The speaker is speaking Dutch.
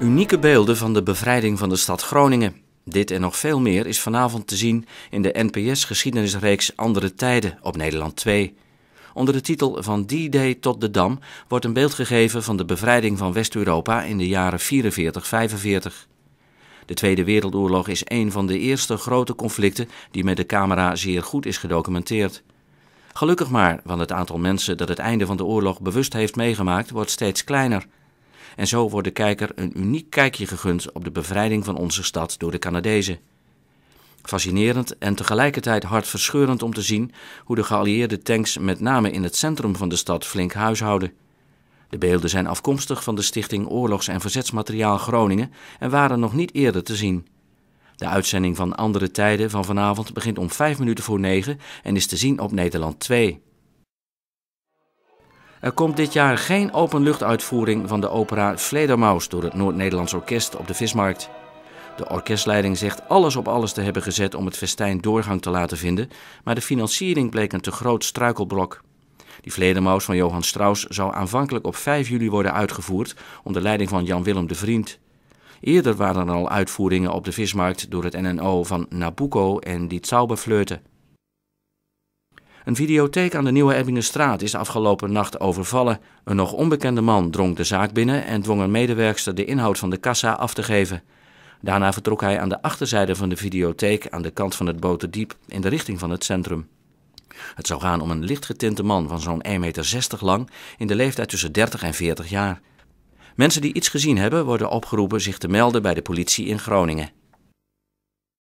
Unieke beelden van de bevrijding van de stad Groningen. Dit en nog veel meer is vanavond te zien in de NPS-geschiedenisreeks Andere Tijden op Nederland 2. Onder de titel Van die day tot de Dam wordt een beeld gegeven van de bevrijding van West-Europa in de jaren 44-45. De Tweede Wereldoorlog is een van de eerste grote conflicten die met de camera zeer goed is gedocumenteerd. Gelukkig maar, want het aantal mensen dat het einde van de oorlog bewust heeft meegemaakt wordt steeds kleiner en zo wordt de kijker een uniek kijkje gegund op de bevrijding van onze stad door de Canadezen. Fascinerend en tegelijkertijd hartverscheurend om te zien hoe de geallieerde tanks met name in het centrum van de stad flink huishouden. De beelden zijn afkomstig van de Stichting Oorlogs- en Verzetsmateriaal Groningen en waren nog niet eerder te zien. De uitzending van Andere Tijden van vanavond begint om 5 minuten voor 9 en is te zien op Nederland 2. Er komt dit jaar geen openluchtuitvoering van de opera Vledermaus door het Noord-Nederlands Orkest op de Vismarkt. De orkestleiding zegt alles op alles te hebben gezet om het festijn doorgang te laten vinden, maar de financiering bleek een te groot struikelblok. Die Vledermaus van Johan Strauss zou aanvankelijk op 5 juli worden uitgevoerd onder leiding van Jan-Willem de Vriend. Eerder waren er al uitvoeringen op de vismarkt door het NNO van Nabucco en Die Zauberflöte. Een videotheek aan de Nieuwe Ebbingenstraat is afgelopen nacht overvallen. Een nog onbekende man drong de zaak binnen en dwong een medewerkster de inhoud van de kassa af te geven. Daarna vertrok hij aan de achterzijde van de videotheek aan de kant van het Boterdiep in de richting van het centrum. Het zou gaan om een lichtgetinte man van zo'n 1,60 meter lang in de leeftijd tussen 30 en 40 jaar. Mensen die iets gezien hebben worden opgeroepen zich te melden bij de politie in Groningen.